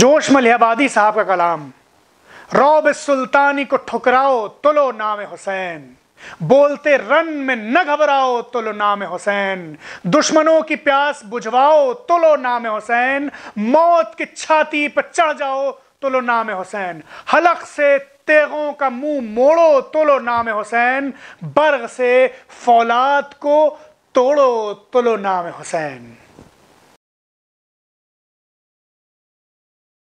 जोश मलियाबादी साहब का कलाम रौब सुल्तानी को ठुकराओ तुलो नाम हुसैन बोलते रन में न घबराओ तुलो नाम हुसैन दुश्मनों की प्यास बुझवाओ तुलो नाम हुसैन मौत की छाती पर चढ़ जाओ तुलो नाम हुसैन हलक से तेगों का मुंह मोड़ो तुलो नाम हुसैन बर्ग से फौलाद को तोड़ो तुलो नाम हुसैन